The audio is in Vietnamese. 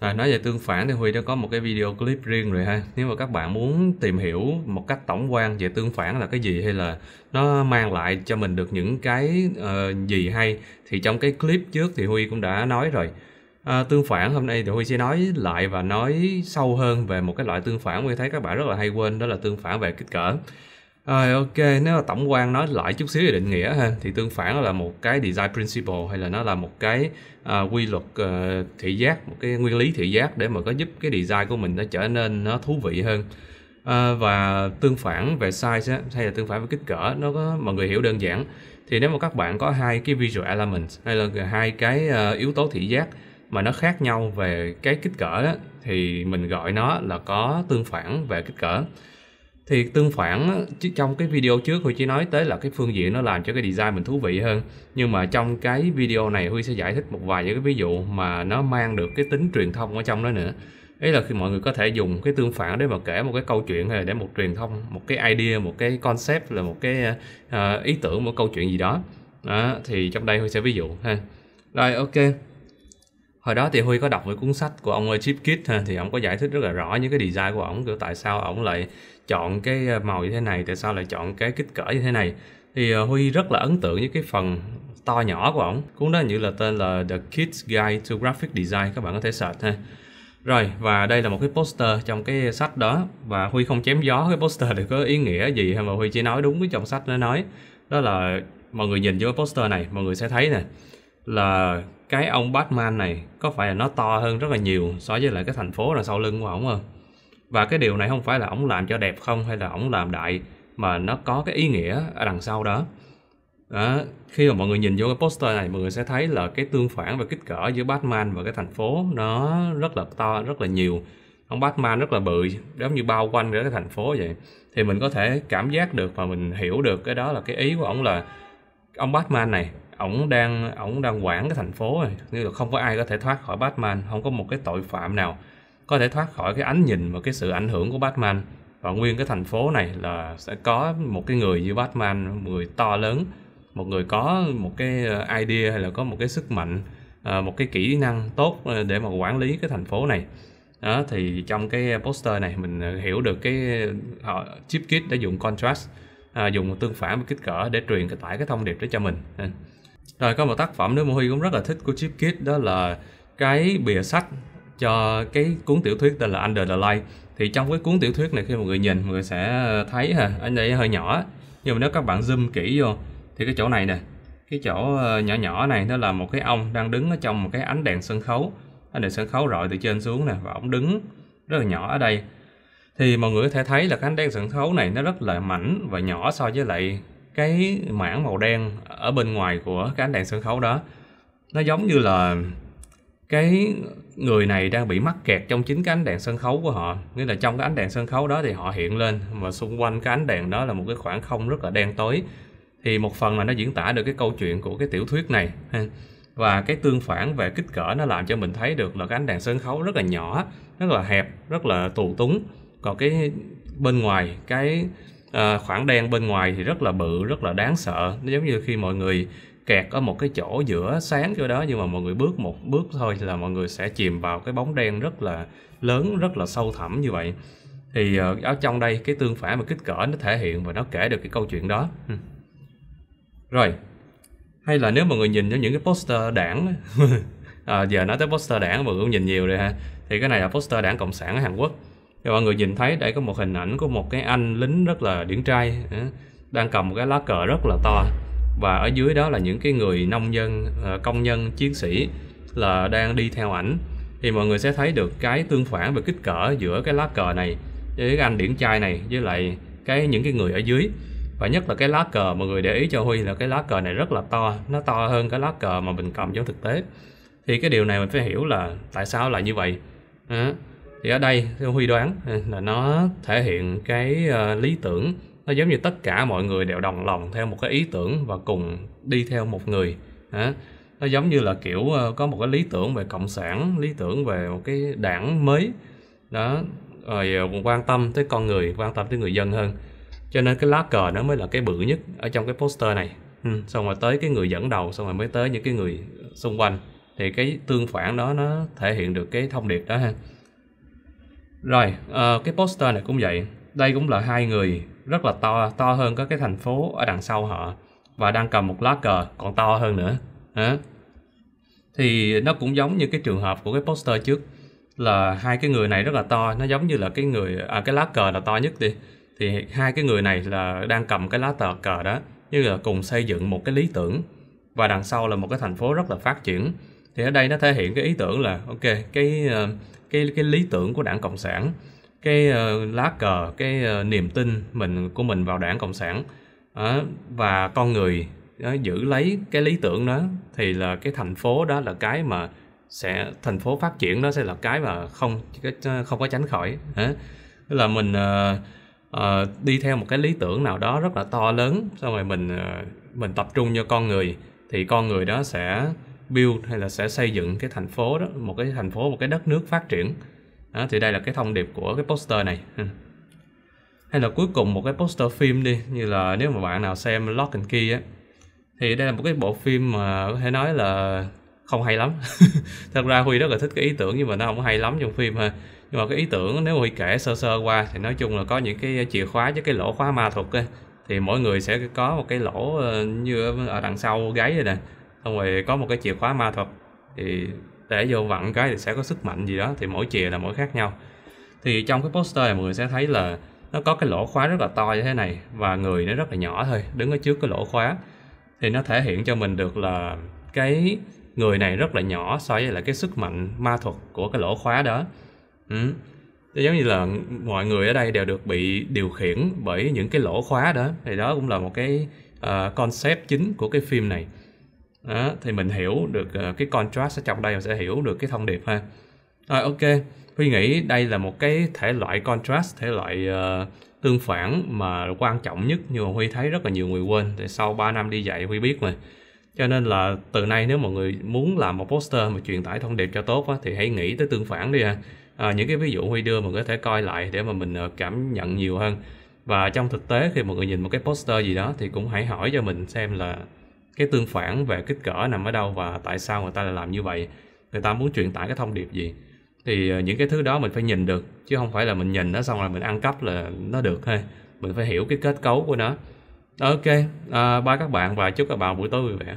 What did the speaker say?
Rồi à, nói về tương phản thì Huy đã có một cái video clip riêng rồi ha. Nếu mà các bạn muốn tìm hiểu một cách tổng quan về tương phản là cái gì hay là nó mang lại cho mình được những cái uh, gì hay thì trong cái clip trước thì Huy cũng đã nói rồi. À, tương phản hôm nay thì Huy sẽ nói lại và nói sâu hơn về một cái loại tương phản Huy thấy các bạn rất là hay quên đó là tương phản về kích cỡ. Rồi ok, nếu mà tổng quan nói lại chút xíu về định nghĩa ha thì tương phản là một cái design principle hay là nó là một cái uh, quy luật uh, thị giác, một cái nguyên lý thị giác để mà có giúp cái design của mình nó trở nên nó thú vị hơn. Uh, và tương phản về size hay là tương phản về kích cỡ nó có mọi người hiểu đơn giản. Thì nếu mà các bạn có hai cái visual elements hay là hai cái uh, yếu tố thị giác mà nó khác nhau về cái kích cỡ đó, thì mình gọi nó là có tương phản về kích cỡ thì tương phản trong cái video trước Huy chỉ nói tới là cái phương diện nó làm cho cái design mình thú vị hơn nhưng mà trong cái video này Huy sẽ giải thích một vài những cái ví dụ mà nó mang được cái tính truyền thông ở trong đó nữa ấy là khi mọi người có thể dùng cái tương phản để mà kể một cái câu chuyện hay để một truyền thông một cái idea một cái concept là một cái ờ, ý tưởng một câu chuyện gì đó à, thì trong đây Huy sẽ ví dụ ha rồi ok hồi đó thì huy có đọc với cuốn sách của ông chip kit thì ông có giải thích rất là rõ những cái design của ông kiểu tại sao ông lại chọn cái ờ, màu như thế này tại sao lại chọn cái kích cỡ như thế này thì ờ, huy rất là ấn tượng với cái phần to nhỏ của ông cuốn đó như là tên là the kids guide to graphic design các bạn có thể search ha rồi và đây là một cái poster trong cái sách đó và Huy không chém gió cái poster được có ý nghĩa gì mà Huy chỉ nói đúng cái trong sách nó nói đó là mọi người nhìn vô cái poster này mọi người sẽ thấy nè là cái ông Batman này có phải là nó to hơn rất là nhiều so với lại cái thành phố đằng sau lưng của ổng không? Và cái điều này không phải là ổng làm cho đẹp không hay là ổng làm đại mà nó có cái ý nghĩa ở đằng sau đó. đó. Khi mà mọi người nhìn vô cái poster này mọi người sẽ thấy là cái tương phản và kích cỡ giữa Batman và cái thành phố nó rất là to, rất là nhiều. Ông Batman rất là bự, giống như bao quanh cái thành phố vậy. Thì mình có thể cảm giác được và mình hiểu được cái đó là cái ý của ổng là ông Batman này ổng đang ổng đang quản cái thành phố này như là không có ai có thể thoát khỏi Batman không có một cái tội phạm nào có thể thoát khỏi cái ánh nhìn và cái sự ảnh hưởng của Batman và nguyên cái thành phố này là sẽ có một cái người như Batman người to lớn một người có một cái ờ, idea hay là có một cái sức mạnh ờ, một cái kỹ năng tốt ờ, để mà quản lý cái thành phố này đó thì trong cái poster này mình hiểu được cái họ chip kit đã dùng contrast à, dùng tương phản với kích cỡ để truyền tải cái thông điệp đó cho mình rồi có một tác phẩm nữa mà Huy cũng rất là thích của Chip Kidd đó là cái bìa sách cho cái cuốn tiểu thuyết tên là Under the Light. Thì trong cái cuốn tiểu thuyết này khi mọi người nhìn mọi người sẽ thấy ha, anh đây hơi nhỏ. Nhưng mà nếu các bạn zoom kỹ vô thì cái chỗ này nè, cái chỗ ờ, nhỏ nhỏ này nó là một cái ông đang đứng ở trong một cái ánh đèn sân khấu. Ánh đèn sân khấu rọi từ trên xuống nè và ông đứng rất là nhỏ ở đây thì mọi người có thể thấy là cái ánh đèn sân khấu này nó rất là mảnh và nhỏ so với lại cái mảng màu đen ở bên ngoài của cái ánh đèn sân khấu đó nó giống như là cái người này đang bị mắc kẹt trong chính cái ánh đèn sân khấu của họ nghĩa là trong cái ánh đèn sân khấu đó thì họ hiện lên và xung quanh cái ánh đèn đó là một cái khoảng không rất là đen tối thì một phần là nó diễn tả được cái câu chuyện của cái tiểu thuyết này và cái tương phản về kích cỡ nó làm cho mình thấy được là cái ánh đèn sân khấu rất là nhỏ rất là hẹp rất là tù túng còn cái bên ngoài cái à, khoảng đen bên ngoài thì rất là bự rất là đáng sợ nó giống như khi mọi người kẹt ở một cái chỗ giữa sáng chỗ đó nhưng mà mọi người bước một bước thôi là mọi người sẽ chìm vào cái bóng đen rất là lớn rất là sâu thẳm như vậy thì ờ, ở trong đây cái tương phản và kích cỡ nó thể hiện và nó kể được cái câu chuyện đó ừ. rồi hay là nếu mọi người nhìn ở những cái poster đảng à, giờ nói tới poster đảng mọi người cũng nhìn nhiều rồi ha thì cái này là poster đảng cộng sản ở hàn quốc thì mọi người nhìn thấy đây có một hình ảnh của một cái anh lính rất là điển trai đang cầm một cái lá cờ rất là to và ở dưới đó là những cái người nông dân ờ, công nhân chiến sĩ là đang đi theo ảnh thì mọi người sẽ thấy được cái tương phản về kích cỡ giữa cái lá cờ này với cái anh điển trai này với lại cái những cái người ở dưới và nhất là cái lá cờ mọi người để ý cho Huy là cái lá cờ này rất là to nó to hơn cái lá cờ mà mình cầm trong thực tế thì cái điều này mình phải hiểu là tại sao lại như vậy thì ở đây theo huy đoán ừ, là nó thể hiện cái ờ, lý tưởng nó giống như tất cả mọi người đều đồng lòng theo một cái ý tưởng và cùng đi theo một người đó. nó giống như là kiểu ờ, có một cái lý tưởng về cộng sản lý tưởng về một cái đảng mới đó rồi ờ, quan tâm tới con người quan tâm tới người dân hơn cho nên cái lá cờ nó mới là cái bự nhất ở trong cái poster này ừ. xong rồi tới cái người dẫn đầu xong rồi mới tới những cái người xung quanh thì cái tương phản đó nó thể hiện được cái thông điệp đó ha rồi, uh, cái poster này cũng vậy. Đây cũng là hai người rất là to, to hơn các cái thành phố ở đằng sau họ và đang cầm một lá cờ còn to hơn nữa. Hả? Thì nó cũng giống như cái trường hợp của cái poster trước là hai cái người này rất là to, nó giống như là cái người à, cái lá cờ là to nhất đi. Thì hai cái người này là đang cầm cái lá tờ cờ đó, như là cùng xây dựng một cái lý tưởng và đằng sau là một cái thành phố rất là phát triển. Thì ở đây nó thể hiện cái ý tưởng là ok, cái uh, cái cái lý tưởng của đảng cộng sản cái uh, lá cờ cái uh, niềm tin mình của mình vào đảng cộng sản uh, và con người uh, giữ lấy cái lý tưởng đó thì là cái thành phố đó là cái mà sẽ thành phố phát triển đó sẽ là cái mà không không có tránh khỏi uh, là mình uh, uh, đi theo một cái lý tưởng nào đó rất là to lớn xong rồi mình uh, mình tập trung cho con người thì con người đó sẽ build hay là sẽ xây dựng cái thành phố đó một cái thành phố một cái đất nước phát triển đó, thì đây là cái thông điệp của cái poster này ừ. hay là cuối cùng một cái poster phim đi như là nếu mà bạn nào xem Lock and Key á thì đây là một cái bộ phim mà có thể nói là không hay lắm thật ra huy rất là thích cái ý tưởng nhưng mà nó không hay lắm trong phim ha nhưng mà cái ý tưởng nếu mà huy kể sơ sơ qua thì nói chung là có những cái chìa khóa với cái lỗ khóa ma thuật ấy, thì mỗi người sẽ có một cái lỗ ờ, như ở đằng sau gáy rồi. nè xong rồi có một cái chìa khóa ma thuật thì để vô vặn cái thì sẽ có sức mạnh gì đó thì mỗi chìa là mỗi khác nhau thì trong cái poster này mọi người sẽ thấy là nó có cái lỗ khóa rất là to như thế này và người nó rất là nhỏ thôi đứng ở trước cái lỗ khóa thì nó thể hiện cho mình được là cái người này rất là nhỏ so với là cái sức mạnh ma thuật của cái lỗ khóa đó ừ. giống như là mọi người ở đây đều được bị điều khiển bởi những cái lỗ khóa đó thì đó cũng là một cái uh, concept chính của cái phim này đó, thì mình hiểu được ờ, cái contrast ở trong đây mình sẽ hiểu được cái thông điệp ha rồi ok huy nghĩ đây là một cái thể loại contrast thể loại uh, tương phản mà quan trọng nhất nhưng mà huy thấy rất là nhiều người quên thì sau 3 năm đi dạy huy biết mà cho nên là từ nay nếu mọi người muốn làm một poster mà truyền tải thông điệp cho tốt á, thì hãy nghĩ tới tương phản đi ha à, những cái ví dụ huy đưa mình có thể coi lại để mà mình cảm nhận nhiều hơn và trong thực tế khi mọi người nhìn một cái poster gì đó thì cũng hãy hỏi cho mình xem là cái tương phản về kích cỡ nằm ở đâu và tại sao người ta lại làm như vậy người ta muốn truyền tải cái thông điệp gì thì ờ, những cái thứ đó mình phải nhìn được chứ không phải là mình nhìn nó xong là mình ăn cắp là nó được thôi mình phải hiểu cái kết cấu của nó ok à, bye các bạn và chúc các bạn buổi tối vui vẻ